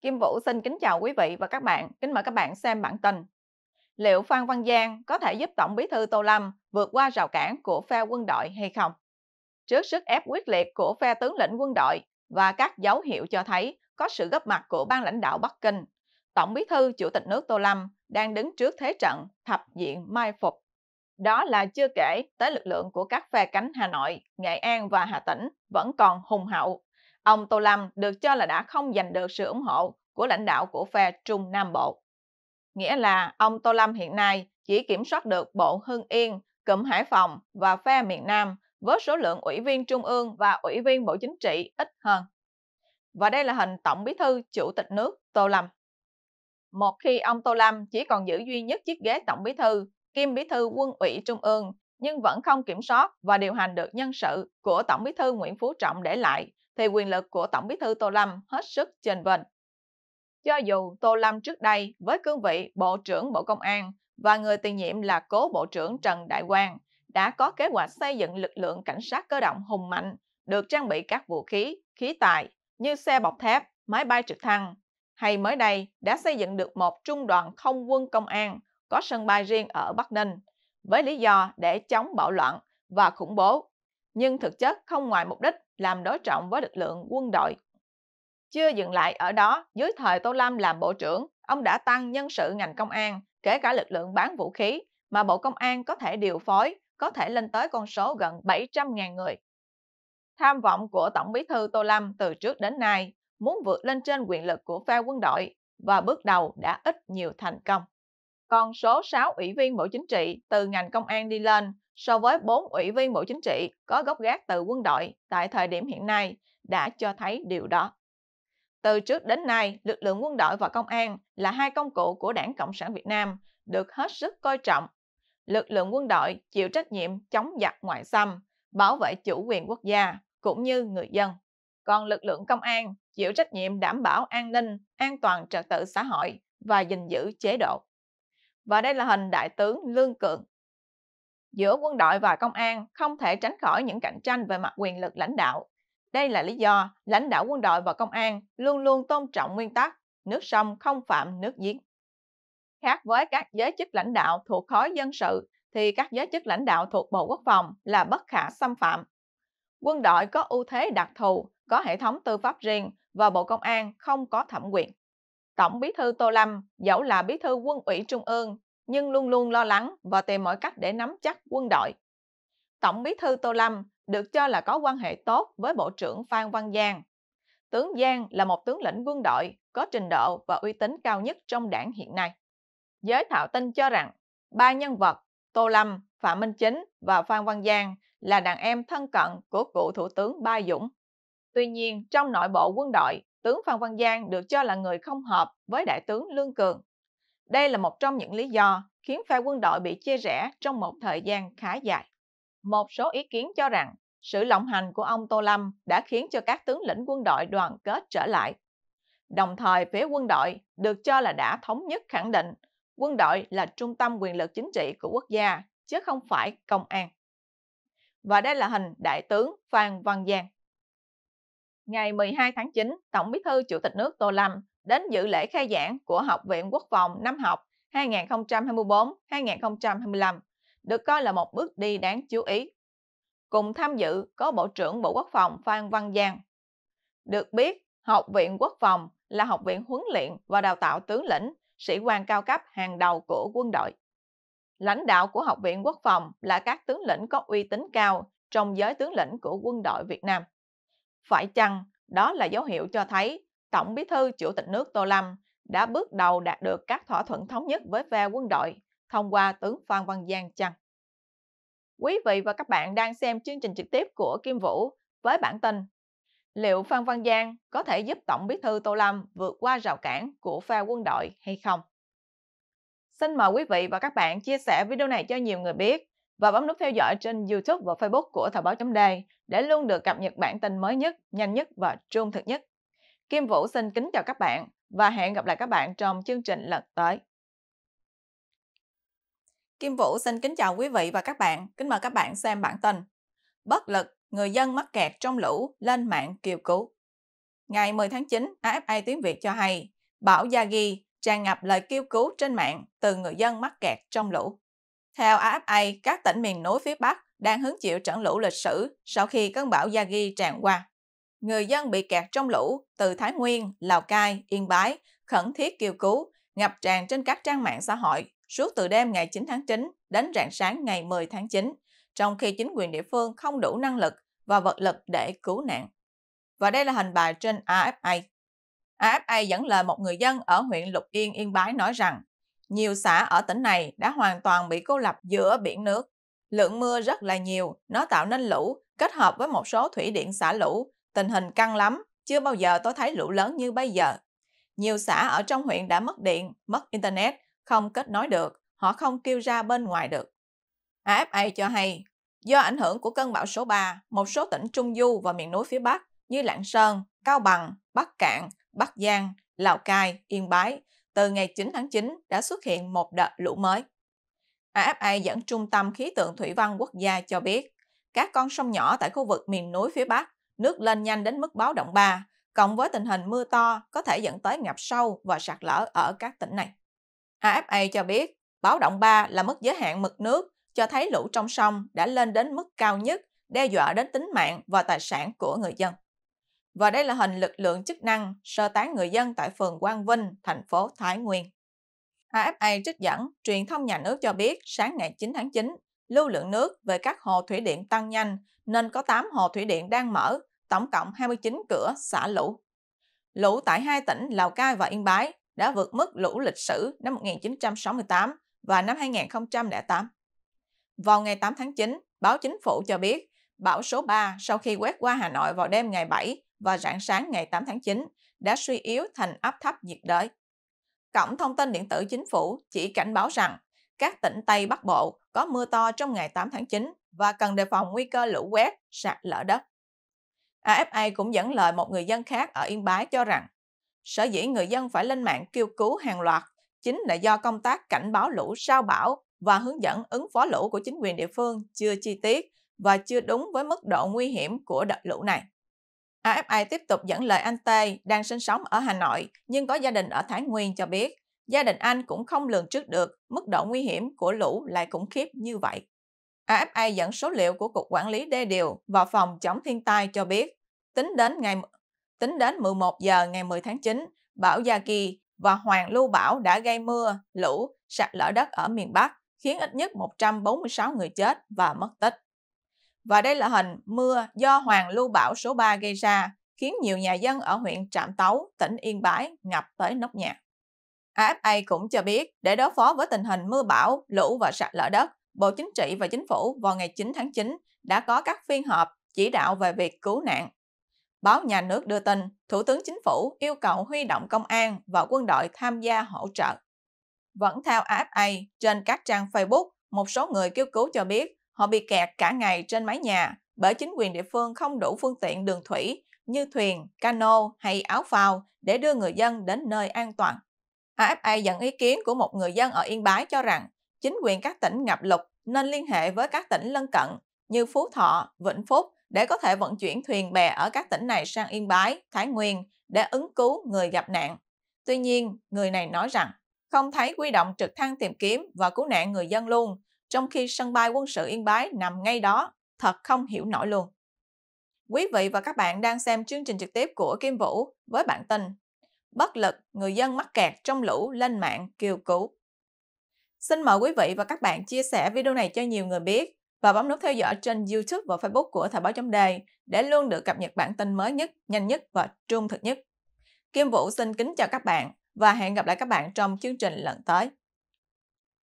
Kim Vũ xin kính chào quý vị và các bạn. Kính mời các bạn xem bản tin. Liệu Phan Văn Giang có thể giúp Tổng bí thư Tô Lâm vượt qua rào cản của phe quân đội hay không? Trước sức ép quyết liệt của phe tướng lĩnh quân đội và các dấu hiệu cho thấy có sự góp mặt của ban lãnh đạo Bắc Kinh, Tổng bí thư Chủ tịch nước Tô Lâm đang đứng trước thế trận thập diện mai phục. Đó là chưa kể tới lực lượng của các phe cánh Hà Nội, Nghệ An và Hà Tĩnh vẫn còn hùng hậu Ông Tô Lâm được cho là đã không giành được sự ủng hộ của lãnh đạo của phe Trung Nam Bộ. Nghĩa là ông Tô Lâm hiện nay chỉ kiểm soát được Bộ Hưng Yên, Cụm Hải Phòng và phe miền Nam với số lượng ủy viên Trung ương và ủy viên Bộ Chính trị ít hơn. Và đây là hình Tổng Bí thư Chủ tịch nước Tô Lâm. Một khi ông Tô Lâm chỉ còn giữ duy nhất chiếc ghế Tổng Bí thư, kiêm Bí thư Quân ủy Trung ương nhưng vẫn không kiểm soát và điều hành được nhân sự của Tổng bí thư Nguyễn Phú Trọng để lại, thì quyền lực của Tổng bí thư Tô Lâm hết sức trên vênh. Cho dù Tô Lâm trước đây với cương vị Bộ trưởng Bộ Công an và người tiền nhiệm là cố Bộ trưởng Trần Đại Quang đã có kế hoạch xây dựng lực lượng cảnh sát cơ động hùng mạnh, được trang bị các vũ khí, khí tài như xe bọc thép, máy bay trực thăng, hay mới đây đã xây dựng được một trung đoàn không quân công an có sân bay riêng ở Bắc Ninh, với lý do để chống bạo loạn và khủng bố, nhưng thực chất không ngoài mục đích làm đối trọng với lực lượng quân đội. Chưa dừng lại ở đó, dưới thời Tô Lâm làm bộ trưởng, ông đã tăng nhân sự ngành công an, kể cả lực lượng bán vũ khí mà Bộ Công an có thể điều phối, có thể lên tới con số gần 700.000 người. Tham vọng của Tổng bí thư Tô Lâm từ trước đến nay muốn vượt lên trên quyền lực của phe quân đội và bước đầu đã ít nhiều thành công con số 6 ủy viên Bộ Chính trị từ ngành công an đi lên so với 4 ủy viên Bộ Chính trị có gốc gác từ quân đội tại thời điểm hiện nay đã cho thấy điều đó. Từ trước đến nay, lực lượng quân đội và công an là hai công cụ của Đảng Cộng sản Việt Nam được hết sức coi trọng. Lực lượng quân đội chịu trách nhiệm chống giặc ngoại xâm, bảo vệ chủ quyền quốc gia cũng như người dân. Còn lực lượng công an chịu trách nhiệm đảm bảo an ninh, an toàn trật tự xã hội và gìn giữ chế độ và đây là hình đại tướng Lương Cường. Giữa quân đội và công an không thể tránh khỏi những cạnh tranh về mặt quyền lực lãnh đạo. Đây là lý do lãnh đạo quân đội và công an luôn luôn tôn trọng nguyên tắc nước sông không phạm nước giếng. Khác với các giới chức lãnh đạo thuộc khối dân sự thì các giới chức lãnh đạo thuộc Bộ Quốc phòng là bất khả xâm phạm. Quân đội có ưu thế đặc thù, có hệ thống tư pháp riêng và Bộ Công an không có thẩm quyền. Tổng bí thư Tô Lâm dẫu là bí thư quân ủy trung ương nhưng luôn luôn lo lắng và tìm mọi cách để nắm chắc quân đội. Tổng bí thư Tô Lâm được cho là có quan hệ tốt với Bộ trưởng Phan Văn Giang. Tướng Giang là một tướng lĩnh quân đội có trình độ và uy tín cao nhất trong đảng hiện nay. Giới thạo tin cho rằng ba nhân vật Tô Lâm, Phạm Minh Chính và Phan Văn Giang là đàn em thân cận của cựu Thủ tướng Ba Dũng. Tuy nhiên, trong nội bộ quân đội, tướng Phan Văn Giang được cho là người không hợp với đại tướng Lương Cường. Đây là một trong những lý do khiến phe quân đội bị chia rẽ trong một thời gian khá dài. Một số ý kiến cho rằng sự lộng hành của ông Tô Lâm đã khiến cho các tướng lĩnh quân đội đoàn kết trở lại. Đồng thời, phía quân đội được cho là đã thống nhất khẳng định quân đội là trung tâm quyền lực chính trị của quốc gia, chứ không phải công an. Và đây là hình đại tướng Phan Văn Giang ngày 12 tháng 9, Tổng Bí thư Chủ tịch nước Tô Lâm đến dự lễ khai giảng của Học viện Quốc phòng năm học 2024-2025, được coi là một bước đi đáng chú ý. Cùng tham dự có Bộ trưởng Bộ Quốc phòng Phan Văn Giang. Được biết, Học viện Quốc phòng là học viện huấn luyện và đào tạo tướng lĩnh, sĩ quan cao cấp hàng đầu của quân đội. Lãnh đạo của Học viện Quốc phòng là các tướng lĩnh có uy tín cao trong giới tướng lĩnh của quân đội Việt Nam. Phải chăng đó là dấu hiệu cho thấy Tổng bí thư Chủ tịch nước Tô Lâm đã bước đầu đạt được các thỏa thuận thống nhất với phe quân đội thông qua tướng Phan Văn Giang chăng? Quý vị và các bạn đang xem chương trình trực tiếp của Kim Vũ với bản tin Liệu Phan Văn Giang có thể giúp Tổng bí thư Tô Lâm vượt qua rào cản của phe quân đội hay không? Xin mời quý vị và các bạn chia sẻ video này cho nhiều người biết và bấm nút theo dõi trên YouTube và Facebook của Thời báo chấm Đề để luôn được cập nhật bản tin mới nhất, nhanh nhất và trung thực nhất. Kim Vũ xin kính chào các bạn và hẹn gặp lại các bạn trong chương trình lần tới. Kim Vũ xin kính chào quý vị và các bạn, kính mời các bạn xem bản tin. Bất lực, người dân mắc kẹt trong lũ lên mạng kêu cứu. Ngày 10 tháng 9, AFA tiếng Việt cho hay, bão Yagi tràn ngập lời kêu cứu trên mạng từ người dân mắc kẹt trong lũ. Theo AFA, các tỉnh miền núi phía Bắc đang hứng chịu trận lũ lịch sử sau khi cơn bão Yagi tràn qua. Người dân bị kẹt trong lũ từ Thái Nguyên, Lào Cai, Yên Bái khẩn thiết kêu cứu, ngập tràn trên các trang mạng xã hội suốt từ đêm ngày 9 tháng 9 đến rạng sáng ngày 10 tháng 9, trong khi chính quyền địa phương không đủ năng lực và vật lực để cứu nạn. Và đây là hình bài trên AFA. AFA dẫn lời một người dân ở huyện Lục Yên, Yên Bái nói rằng nhiều xã ở tỉnh này đã hoàn toàn bị cô lập giữa biển nước. Lượng mưa rất là nhiều, nó tạo nên lũ, kết hợp với một số thủy điện xả lũ. Tình hình căng lắm, chưa bao giờ tôi thấy lũ lớn như bây giờ. Nhiều xã ở trong huyện đã mất điện, mất Internet, không kết nối được, họ không kêu ra bên ngoài được. AFA cho hay, do ảnh hưởng của cơn bão số 3, một số tỉnh Trung Du và miền núi phía Bắc như Lạng Sơn, Cao Bằng, Bắc Cạn, Bắc Giang, Lào Cai, Yên Bái từ ngày 9 tháng 9 đã xuất hiện một đợt lũ mới. AFA dẫn Trung tâm Khí tượng Thủy văn Quốc gia cho biết, các con sông nhỏ tại khu vực miền núi phía Bắc nước lên nhanh đến mức báo động 3, cộng với tình hình mưa to có thể dẫn tới ngập sâu và sạt lở ở các tỉnh này. AFA cho biết, báo động 3 là mức giới hạn mực nước cho thấy lũ trong sông đã lên đến mức cao nhất, đe dọa đến tính mạng và tài sản của người dân và đây là hình lực lượng chức năng sơ tán người dân tại phường Quang Vinh, thành phố Thái Nguyên. AFA trích dẫn, truyền thông nhà nước cho biết sáng ngày 9 tháng 9, lưu lượng nước về các hồ thủy điện tăng nhanh nên có 8 hồ thủy điện đang mở, tổng cộng 29 cửa xả lũ. Lũ tại hai tỉnh Lào Cai và Yên Bái đã vượt mức lũ lịch sử năm 1968 và năm 2008. Vào ngày 8 tháng 9, báo chính phủ cho biết bão số 3 sau khi quét qua Hà Nội vào đêm ngày 7 và rạng sáng ngày 8 tháng 9 đã suy yếu thành áp thấp nhiệt đới. Cổng thông tin điện tử chính phủ chỉ cảnh báo rằng các tỉnh Tây Bắc Bộ có mưa to trong ngày 8 tháng 9 và cần đề phòng nguy cơ lũ quét, sạt lở đất. AFA cũng dẫn lời một người dân khác ở Yên Bái cho rằng sở dĩ người dân phải lên mạng kêu cứu hàng loạt chính là do công tác cảnh báo lũ sao bão và hướng dẫn ứng phó lũ của chính quyền địa phương chưa chi tiết và chưa đúng với mức độ nguy hiểm của đợt lũ này. AFI tiếp tục dẫn lời anh Tê đang sinh sống ở Hà Nội nhưng có gia đình ở Thái Nguyên cho biết gia đình anh cũng không lường trước được mức độ nguy hiểm của lũ lại khủng khiếp như vậy. AFA dẫn số liệu của Cục Quản lý Đê Điều và Phòng chống thiên tai cho biết, tính đến ngày tính đến 11 giờ ngày 10 tháng 9, bão Gia Kỳ và Hoàng Lưu Bão đã gây mưa, lũ, sạt lở đất ở miền Bắc, khiến ít nhất 146 người chết và mất tích. Và đây là hình mưa do Hoàng Lưu Bão số 3 gây ra, khiến nhiều nhà dân ở huyện Trạm Tấu, tỉnh Yên Bái ngập tới nóc nhà. AFA cũng cho biết, để đối phó với tình hình mưa bão, lũ và sạt lở đất, Bộ Chính trị và Chính phủ vào ngày 9 tháng 9 đã có các phiên họp chỉ đạo về việc cứu nạn. Báo nhà nước đưa tin, Thủ tướng Chính phủ yêu cầu huy động công an và quân đội tham gia hỗ trợ. Vẫn theo AFA, trên các trang Facebook, một số người kêu cứu cho biết Họ bị kẹt cả ngày trên mái nhà bởi chính quyền địa phương không đủ phương tiện đường thủy như thuyền, cano hay áo phao để đưa người dân đến nơi an toàn. AFA dẫn ý kiến của một người dân ở Yên Bái cho rằng chính quyền các tỉnh ngập lụt nên liên hệ với các tỉnh lân cận như Phú Thọ, Vĩnh Phúc để có thể vận chuyển thuyền bè ở các tỉnh này sang Yên Bái, Thái Nguyên để ứng cứu người gặp nạn. Tuy nhiên, người này nói rằng không thấy quy động trực thăng tìm kiếm và cứu nạn người dân luôn trong khi sân bay quân sự Yên Bái nằm ngay đó, thật không hiểu nổi luôn. Quý vị và các bạn đang xem chương trình trực tiếp của Kim Vũ với bản tin Bất lực, người dân mắc kẹt trong lũ lên mạng kêu cứu. Xin mời quý vị và các bạn chia sẻ video này cho nhiều người biết và bấm nút theo dõi trên YouTube và Facebook của Thời báo chấm đề để luôn được cập nhật bản tin mới nhất, nhanh nhất và trung thực nhất. Kim Vũ xin kính chào các bạn và hẹn gặp lại các bạn trong chương trình lần tới.